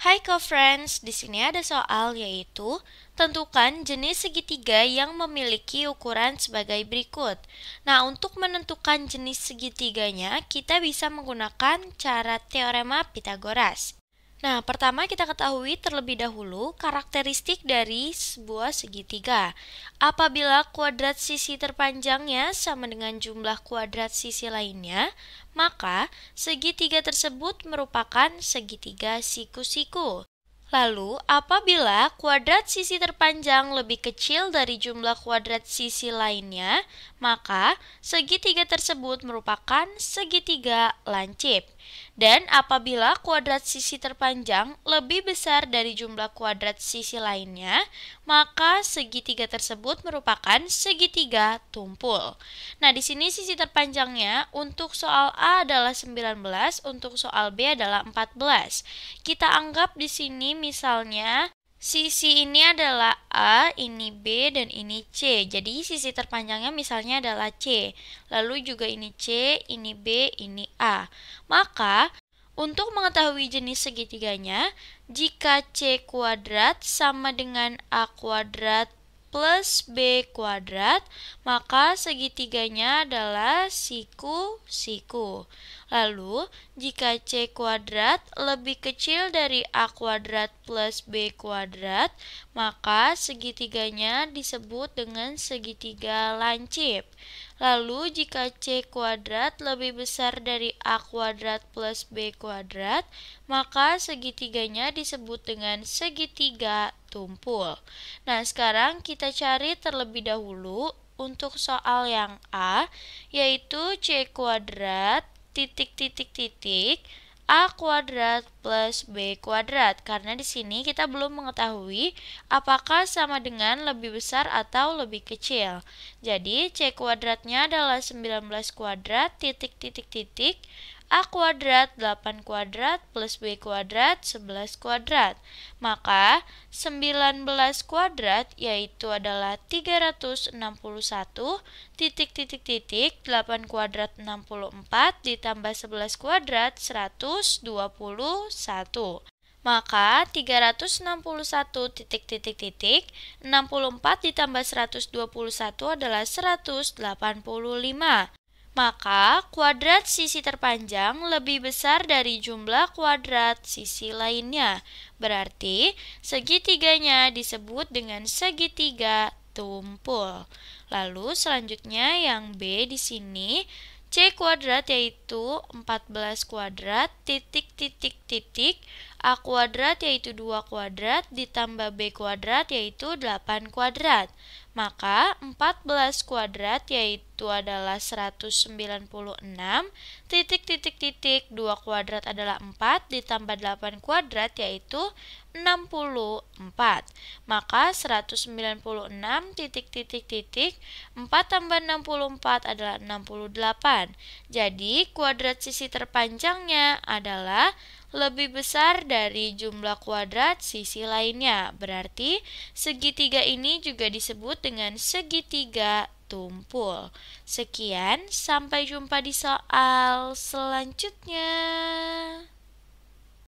Hai co-friends, di sini ada soal yaitu tentukan jenis segitiga yang memiliki ukuran sebagai berikut. Nah, untuk menentukan jenis segitiganya, kita bisa menggunakan cara teorema Pitagoras. Nah, pertama kita ketahui terlebih dahulu karakteristik dari sebuah segitiga. Apabila kuadrat sisi terpanjangnya sama dengan jumlah kuadrat sisi lainnya, maka segitiga tersebut merupakan segitiga siku-siku. Lalu, apabila kuadrat sisi terpanjang lebih kecil dari jumlah kuadrat sisi lainnya, maka segitiga tersebut merupakan segitiga lancip. Dan apabila kuadrat sisi terpanjang lebih besar dari jumlah kuadrat sisi lainnya, maka segitiga tersebut merupakan segitiga tumpul. Nah, di sini sisi terpanjangnya untuk soal A adalah 19, untuk soal B adalah 14. Kita anggap di sini misalnya Sisi ini adalah A, ini B, dan ini C. Jadi sisi terpanjangnya misalnya adalah C. Lalu juga ini C, ini B, ini A. Maka untuk mengetahui jenis segitiganya, jika C kuadrat sama dengan A kuadrat plus B kuadrat, maka segitiganya adalah siku siku. Lalu, jika C kuadrat lebih kecil dari A kuadrat plus B kuadrat, maka segitiganya disebut dengan segitiga lancip. Lalu, jika C kuadrat lebih besar dari A kuadrat plus B kuadrat, maka segitiganya disebut dengan segitiga tumpul. Nah, sekarang kita cari terlebih dahulu untuk soal yang A, yaitu C kuadrat titik titik titik A kuadrat plus B kuadrat. Karena di sini kita belum mengetahui apakah sama dengan lebih besar atau lebih kecil. Jadi, C kuadratnya adalah 19 kuadrat titik titik titik A kuadrat 8 kuadrat plus B kuadrat 11 kuadrat. Maka 19 kuadrat yaitu adalah 361 titik titik titik 8 kuadrat 64 ditambah 11 kuadrat 121 maka 361 titik titik titik 64 ditambah 121 adalah 185 maka kuadrat sisi terpanjang lebih besar dari jumlah kuadrat sisi lainnya. Berarti segitiganya disebut dengan segitiga tumpul. Lalu selanjutnya yang B di sini C kuadrat yaitu 14 kuadrat titik titik titik A kuadrat yaitu 2 kuadrat ditambah B kuadrat yaitu 8 kuadrat. Maka 14 kuadrat yaitu adalah 196, titik titik titik 2 kuadrat adalah 4 ditambah 8 kuadrat yaitu 64. Maka 196 titik titik titik 4 tambah 64 adalah 68. Jadi kuadrat sisi terpanjangnya adalah lebih besar dari jumlah kuadrat sisi lainnya. Berarti segitiga ini juga disebut dengan segitiga tumpul. Sekian, sampai jumpa di soal selanjutnya.